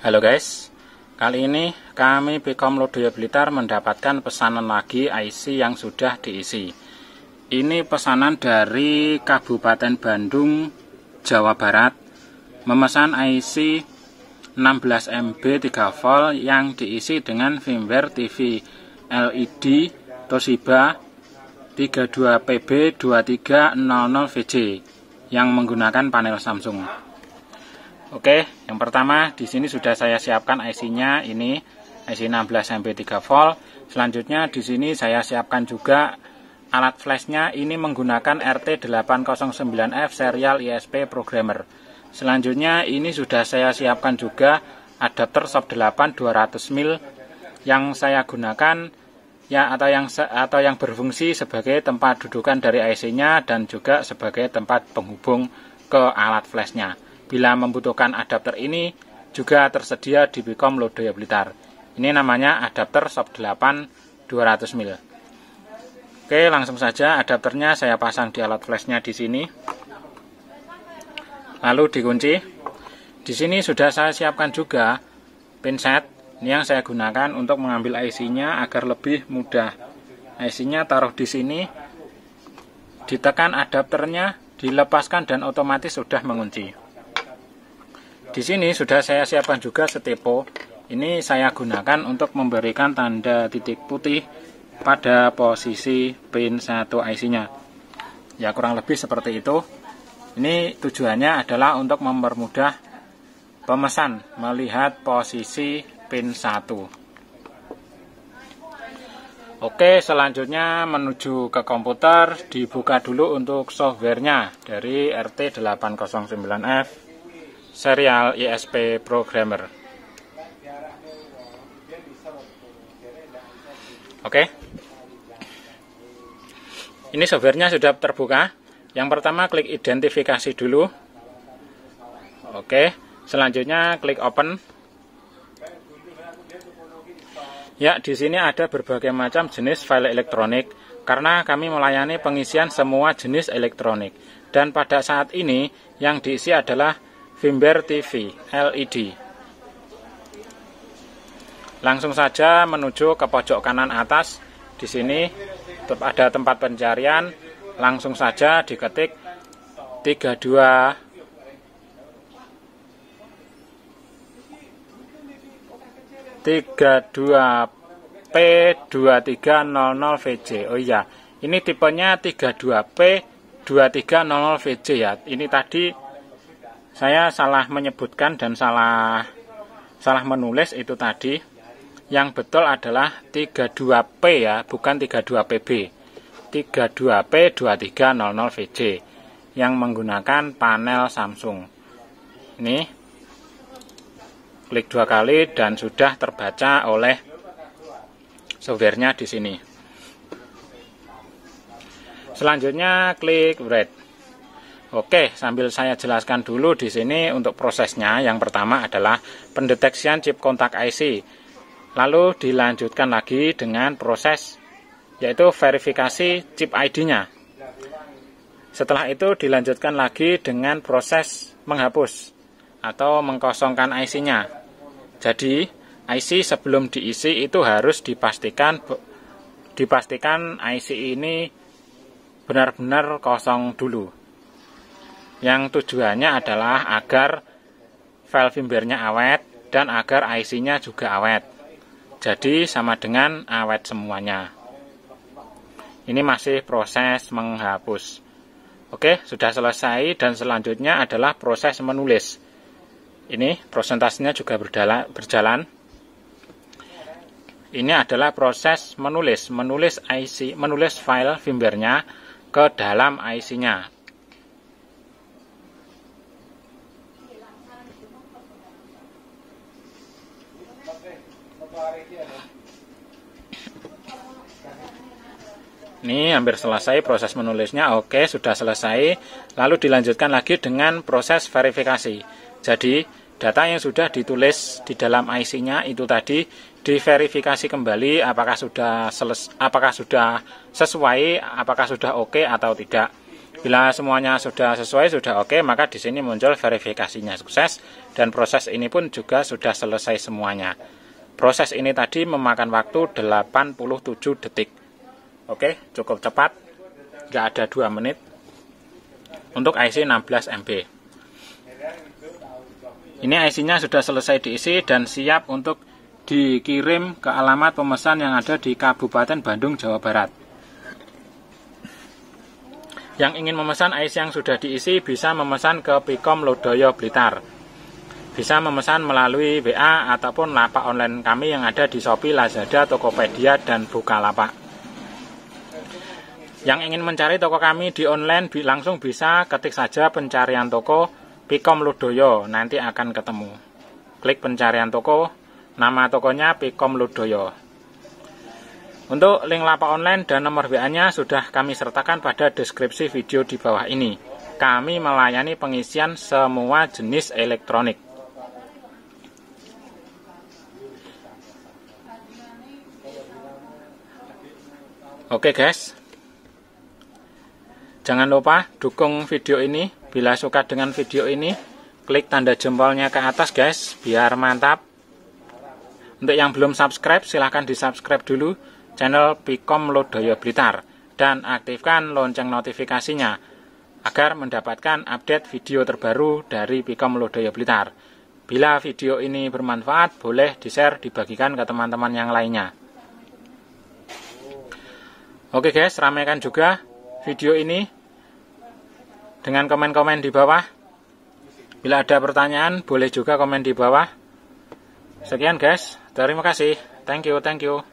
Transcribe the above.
Halo guys, kali ini kami Bkom Lodaya Blitar mendapatkan pesanan lagi IC yang sudah diisi. Ini pesanan dari Kabupaten Bandung, Jawa Barat, memesan IC 16 MB 3 v yang diisi dengan firmware TV LED Toshiba 32PB2300VJ yang menggunakan panel Samsung. Oke, yang pertama di sini sudah saya siapkan IC-nya ini IC 16 MP3 volt. Selanjutnya di sini saya siapkan juga alat flashnya ini menggunakan RT809F serial ISP programmer. Selanjutnya ini sudah saya siapkan juga adapter SOP 8 200 mil yang saya gunakan ya atau yang atau yang berfungsi sebagai tempat dudukan dari IC-nya dan juga sebagai tempat penghubung ke alat flashnya. nya Bila membutuhkan adapter ini, juga tersedia di Bicom Lodaya Blitar. Ini namanya adapter SOP 8 200 mil. Oke, langsung saja adapternya saya pasang di alat flashnya di sini. Lalu dikunci. Di sini sudah saya siapkan juga pinset yang saya gunakan untuk mengambil IC-nya agar lebih mudah. IC-nya taruh di sini, ditekan adapternya, dilepaskan dan otomatis sudah mengunci. Di sini sudah saya siapkan juga setepo. Ini saya gunakan untuk memberikan tanda titik putih pada posisi pin 1 IC-nya. Ya kurang lebih seperti itu. Ini tujuannya adalah untuk mempermudah pemesan melihat posisi pin 1. Oke, selanjutnya menuju ke komputer, dibuka dulu untuk softwarenya dari RT809F serial ISP Programmer. Oke. Okay. Ini softwarenya sudah terbuka. Yang pertama klik identifikasi dulu. Oke, okay. selanjutnya klik open. Ya, di sini ada berbagai macam jenis file elektronik karena kami melayani pengisian semua jenis elektronik. Dan pada saat ini yang diisi adalah Bimber TV LED. Langsung saja menuju ke pojok kanan atas. Di sini ada tempat pencarian. Langsung saja diketik 32 32P2300VJ. Oh iya, ini tipenya 32P2300VJ ya. Ini tadi saya salah menyebutkan dan salah salah menulis itu tadi. Yang betul adalah 32P ya, bukan 32PB. 32P2300VJ yang menggunakan panel Samsung. Ini klik dua kali dan sudah terbaca oleh softwarenya di sini. Selanjutnya klik red Oke, sambil saya jelaskan dulu di sini untuk prosesnya. Yang pertama adalah pendeteksian chip kontak IC. Lalu dilanjutkan lagi dengan proses yaitu verifikasi chip ID-nya. Setelah itu dilanjutkan lagi dengan proses menghapus atau mengkosongkan IC-nya. Jadi, IC sebelum diisi itu harus dipastikan dipastikan IC ini benar-benar kosong dulu yang tujuannya adalah agar file firmware-nya awet dan agar IC-nya juga awet. Jadi sama dengan awet semuanya. Ini masih proses menghapus. Oke, sudah selesai dan selanjutnya adalah proses menulis. Ini prosentasenya juga berjalan. Ini adalah proses menulis, menulis IC, menulis file firmware-nya ke dalam IC-nya Ini hampir selesai proses menulisnya. Oke, sudah selesai. Lalu dilanjutkan lagi dengan proses verifikasi. Jadi, data yang sudah ditulis di dalam IC-nya itu tadi diverifikasi kembali apakah sudah seles apakah sudah sesuai, apakah sudah oke atau tidak. Bila semuanya sudah sesuai, sudah oke, maka di sini muncul verifikasinya sukses dan proses ini pun juga sudah selesai semuanya. Proses ini tadi memakan waktu 87 detik. Oke, cukup cepat. Nggak ada 2 menit. Untuk IC 16 MB. Ini IC-nya sudah selesai diisi dan siap untuk dikirim ke alamat pemesan yang ada di Kabupaten Bandung, Jawa Barat. Yang ingin memesan IC yang sudah diisi bisa memesan ke Pikom Lodoyo Blitar bisa memesan melalui WA ataupun lapak online kami yang ada di Shopee, Lazada, Tokopedia, dan Bukalapak. Yang ingin mencari toko kami di online langsung bisa ketik saja pencarian toko Pikom Ludoyo, nanti akan ketemu. Klik pencarian toko, nama tokonya Pikom Ludoyo. Untuk link lapak online dan nomor WA-nya sudah kami sertakan pada deskripsi video di bawah ini. Kami melayani pengisian semua jenis elektronik. Oke guys, jangan lupa dukung video ini. Bila suka dengan video ini, klik tanda jempolnya ke atas guys, biar mantap. Untuk yang belum subscribe, silahkan di subscribe dulu channel Pikom Lodoyo Blitar dan aktifkan lonceng notifikasinya agar mendapatkan update video terbaru dari Pikom Lodoyo Blitar. Bila video ini bermanfaat, boleh di-share, dibagikan ke teman-teman yang lainnya. Oke guys, ramaikan juga video ini dengan komen-komen di bawah. Bila ada pertanyaan, boleh juga komen di bawah. Sekian guys, terima kasih. Thank you, thank you.